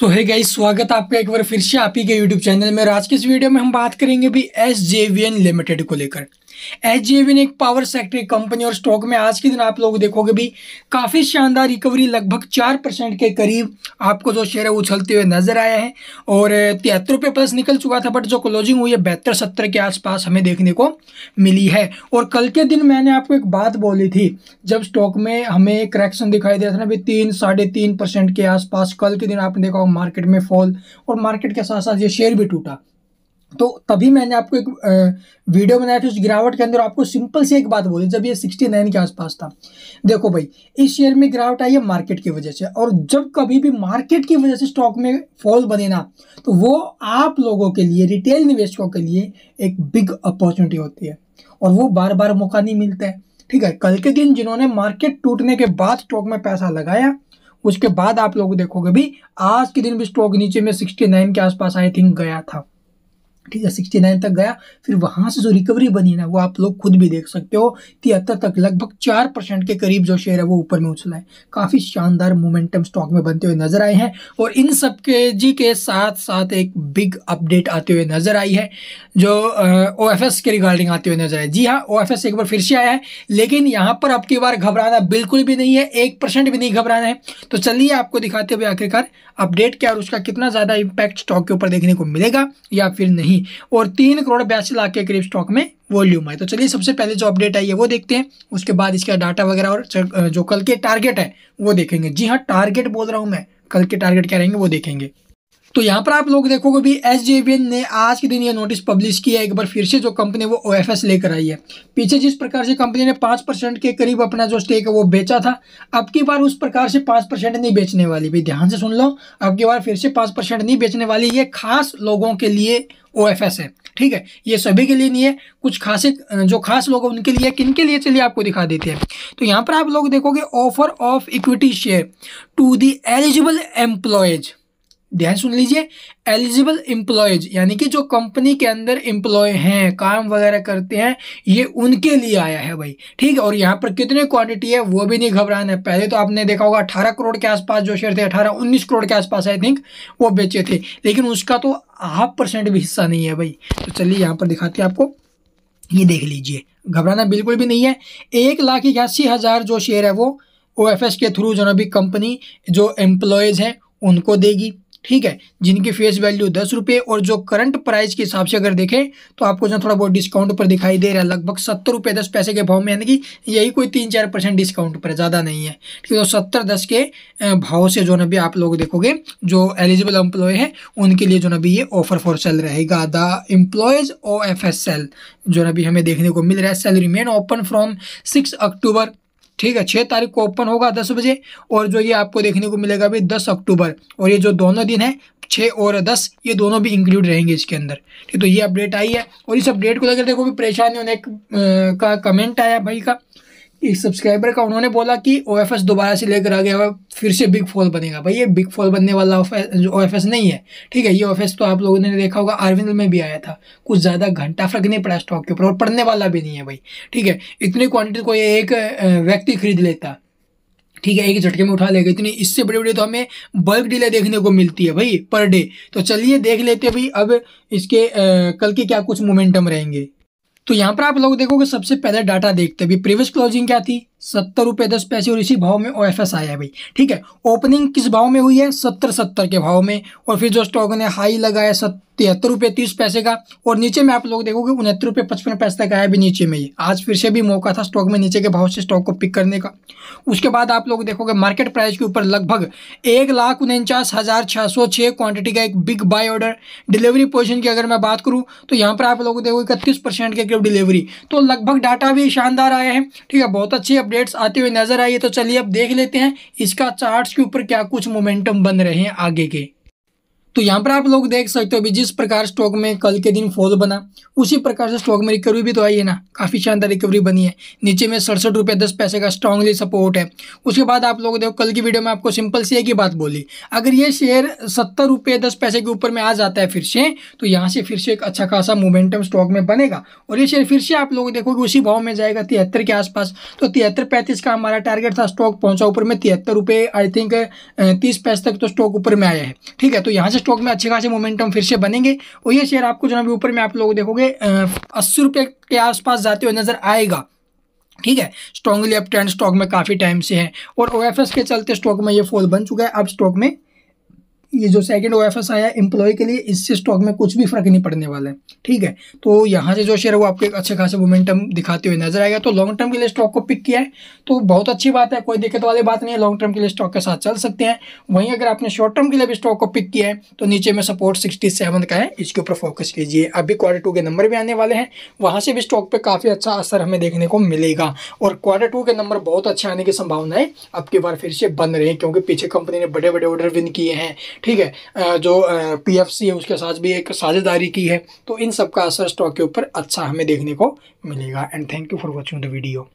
तो है गाइस स्वागत आपका एक बार फिर से आप ही के यूट्यूब चैनल में और आज के इस वीडियो में हम बात करेंगे भी एस लिमिटेड को लेकर एच ने एक पावर सेक्टर कंपनी और स्टॉक में आज के दिन आप लोग देखोगे भी काफ़ी शानदार रिकवरी लगभग चार परसेंट के करीब आपको जो शेयर है उछलते हुए नजर आया है और तिहत्तर रुपये प्लस निकल चुका था बट जो क्लोजिंग हुई है बेहतर सत्तर के आसपास हमें देखने को मिली है और कल के दिन मैंने आपको एक बात बोली थी जब स्टॉक में हमें करेक्शन दिखाई दिया था ना भी तीन साढ़े तीन परसेंट के आसपास कल के दिन आपने देखा मार्केट में फॉल और मार्केट के साथ साथ ये शेयर भी टूटा तो तभी मैंने आपको एक वीडियो बनाया था उस गिरावट के अंदर आपको सिंपल सी एक बात बोली जब ये 69 के आसपास था देखो भाई इस शेयर में गिरावट आई है मार्केट की वजह से और जब कभी भी मार्केट की वजह से स्टॉक में फॉल बने ना तो वो आप लोगों के लिए रिटेल निवेशकों के लिए एक बिग अपॉर्चुनिटी होती है और वो बार बार मौका नहीं मिलता है ठीक है कल के दिन जिन्होंने मार्केट टूटने के बाद स्टॉक में पैसा लगाया उसके बाद आप लोग देखोगे भी आज के दिन भी स्टॉक नीचे में सिक्सटी के आसपास आई थिंक गया था ठीक है सिक्सटी नाइन तक गया फिर वहाँ से जो रिकवरी बनी ना वो आप लोग खुद भी देख सकते हो तिहत्तर तक लगभग चार परसेंट के करीब जो शेयर है वो ऊपर में उछला है काफ़ी शानदार मोमेंटम स्टॉक में बनते हुए नजर आए हैं और इन सब के जी के साथ साथ एक बिग अपडेट आते हुए नजर आई है जो ओ एफ एस के रिगार्डिंग आते हुए नजर आए जी हाँ ओ एफ एस एक बार फिर से आया है लेकिन यहाँ पर अब की बार घबराना बिल्कुल भी नहीं है एक परसेंट भी नहीं घबराना है तो चलिए आपको दिखाते हुए आखिरकार अपडेट क्या और उसका कितना ज़्यादा इम्पैक्ट स्टॉक के ऊपर देखने को मिलेगा या फिर नहीं कंपनी और तीन करोड़ बयासी लाख के करीब स्टॉक में वॉल्यूम है तो चलिए सबसे पहले जो अपडेट आई है वो देखते हैं उसके बाद इसका डाटा वगैरह और जो कल के टारगेट है वो देखेंगे जी हाँ टारगेट बोल रहा हूँ मैं कल के टारगेट क्या रहेंगे वो देखेंगे तो यहाँ पर आप लोग देखोगे भी एस ने आज के दिन यह नोटिस पब्लिश किया एक बार फिर से जो कंपनी वो ओ लेकर आई है पीछे जिस प्रकार से कंपनी ने पाँच परसेंट के करीब अपना जो स्टेक है वो बेचा था अब की बार उस प्रकार से पाँच परसेंट नहीं बेचने वाली भी ध्यान से सुन लो अब की बार फिर से पाँच परसेंट नहीं बेचने वाली ये खास लोगों के लिए ओ है ठीक है ये सभी के लिए नहीं है कुछ खासे जो खास लोग हैं उनके लिए किन के लिए चलिए आपको दिखा देते हैं तो यहाँ पर आप लोग देखोगे offer of equity share to the eligible employees ध्यान सुन लीजिए एलिजिबल एम्प्लॉयज यानी कि जो कंपनी के अंदर एम्प्लॉय हैं काम वगैरह करते हैं ये उनके लिए आया है भाई ठीक है और यहाँ पर कितने क्वांटिटी है वो भी नहीं घबराना है पहले तो आपने देखा होगा अठारह करोड़ के आसपास जो शेयर थे अठारह उन्नीस करोड़ के आसपास आई थिंक वो बेचे थे लेकिन उसका तो हाफ परसेंट भी हिस्सा नहीं है भाई तो चलिए यहाँ पर दिखाते हैं आपको ये देख लीजिए घबराना बिल्कुल भी नहीं है एक लाख इक्यासी हज़ार जो शेयर है वो ओ के थ्रू जो ना भी कंपनी जो एम्प्लॉयज़ हैं उनको देगी ठीक है जिनकी फेस वैल्यू दस रुपये और जो करंट प्राइस के हिसाब से अगर देखें तो आपको जो थोड़ा बहुत डिस्काउंट पर दिखाई दे रहा है लगभग सत्तर रुपये दस पैसे के भाव में यानी कि यही कोई तीन चार परसेंट डिस्काउंट पर ज़्यादा नहीं है ठीक है तो सत्तर दस के भाव से जो ना भी आप लोग देखोगे जो एलिजिबल एम्प्लॉय है उनके लिए जो ना भी ये ऑफर फॉर सेल रहेगा the employees O F S sale जो ना भी हमें देखने को मिल रहा है sale remain open from six October ठीक है छः तारीख को ओपन होगा दस बजे और जो ये आपको देखने को मिलेगा भाई दस अक्टूबर और ये जो दोनों दिन है छः और दस ये दोनों भी इंक्लूड रहेंगे इसके अंदर ठीक तो ये अपडेट आई है और इस अपडेट को लेकर देखो भी परेशानी होने का कमेंट आया भाई का एक सब्सक्राइबर का उन्होंने बोला कि ओ एफ एस दोबारा से लेकर आ गया फिर से बिग फॉल बनेगा भाई ये बिग फॉल बनने वाला ओ एफ एस नहीं है ठीक है ये ओ एफ एस तो आप लोगों ने देखा होगा अरविंद में भी आया था कुछ ज़्यादा घंटा फर्क नहीं पड़ा स्टॉक के ऊपर और पढ़ने वाला भी नहीं है भाई ठीक है इतनी क्वान्टिटी को ये एक व्यक्ति खरीद लेता ठीक है एक झटके में उठा लेगा इतनी इससे बड़ी बड़ी तो हमें बल्क डीले देखने को मिलती है भाई पर डे तो चलिए देख लेते भाई अब इसके कल के क्या कुछ मोमेंटम रहेंगे तो यहाँ पर आप लोग देखोगे सबसे पहले डाटा देखते हैं प्रीवियस क्लोजिंग क्या थी सत्तर रुपये दस पैसे और इसी भाव में ओ एफ एस आया है भाई ठीक है ओपनिंग किस भाव में हुई है सत्तर सत्तर के भाव में और फिर जो स्टॉक ने हाई लगाया सत तिहत्तर रुपये तीस पैसे का और नीचे में आप लोग देखोगे उनहत्तर रुपये पचपन पैसे तक आया भी नीचे में ही आज फिर से भी मौका था स्टॉक में नीचे के भाव से स्टॉक को पिक करने का उसके बाद आप लोग देखोगे मार्केट प्राइस के ऊपर लगभग एक लाख उनचास हज़ार छः सौ छः क्वान्टिटी का एक big buy order delivery position की अगर मैं बात करूँ तो यहाँ पर आप लोग देखोगे इकतीस परसेंट के करीब डिलीवरी तो लगभग डाटा भी शानदार आया है ठीक है बहुत अच्छी है अपडेट्स आते हुए नजर आई है तो चलिए अब देख लेते हैं इसका चार्ट्स के ऊपर क्या कुछ मोमेंटम बन रहे हैं आगे के तो यहाँ पर आप लोग देख सकते हो अभी जिस प्रकार स्टॉक में कल के दिन फॉल बना उसी प्रकार से स्टॉक में रिकवरी भी तो आई है ना काफ़ी शानदार रिकवरी बनी है नीचे में सड़सठ रुपये दस पैसे का स्ट्रांगली सपोर्ट है उसके बाद आप लोग देखो कल की वीडियो में आपको सिंपल से एक ही बात बोली अगर ये शेयर सत्तर रुपये दस पैसे के ऊपर में आ जाता है फिर से तो यहाँ से फिर से एक अच्छा खासा मोमेंटम स्टॉक में बनेगा और ये शेयर फिर से आप लोग देखो उसी भाव में जाएगा तिहत्तर के आसपास तो तिहत्तर पैंतीस का हमारा टारगेट था स्टॉक पहुंचा ऊपर में तिहत्तर रुपये आई थिंक तीस पैसे तक तो स्टॉक ऊपर में आया है ठीक है तो यहाँ से स्टॉक में अच्छे खासे मोमेंटम फिर से बनेंगे और ये शेयर आपको जनाब ऊपर में आप लोग देखोगे अस्सी रुपये के आसपास जाते हुए नज़र आएगा ठीक है स्ट्रांगली अप ट्रेंड स्टॉक में काफ़ी टाइम से है और ओ के चलते स्टॉक में ये फॉल बन चुका है अब स्टॉक में ये जो सेकंड ओ आया एम्प्लॉय के लिए इससे स्टॉक में कुछ भी फर्क नहीं पड़ने वाला है ठीक है तो यहाँ से जो शेयर है वो आपके अच्छे खासे मोमेंटम दिखाते हुए नजर आएगा तो लॉन्ग टर्म के लिए स्टॉक को पिक किया है तो बहुत अच्छी बात है कोई दिक्कत वाली बात नहीं है लॉन्ग टर्म के लिए स्टॉक के साथ चल सकते हैं वहीं अगर आपने शॉर्ट टर्म के लिए भी स्टॉक को पिक किया है तो नीचे में सपोर्ट सिक्सटी सेवन का है इसके ऊपर फोकस कीजिए अभी क्वार्टर टू के नंबर भी आने वाले हैं वहाँ से भी स्टॉक पर काफ़ी अच्छा असर हमें देखने को मिलेगा और क्वार्टर टू के नंबर बहुत अच्छे आने की संभावनाएं अब बार फिर से बन रही है क्योंकि पीछे कंपनी ने बड़े बड़े ऑर्डर विन किए हैं ठीक है जो पीएफसी है उसके साथ भी एक साझेदारी की है तो इन सब का असर स्टॉक के ऊपर अच्छा हमें देखने को मिलेगा and thank you for watching the video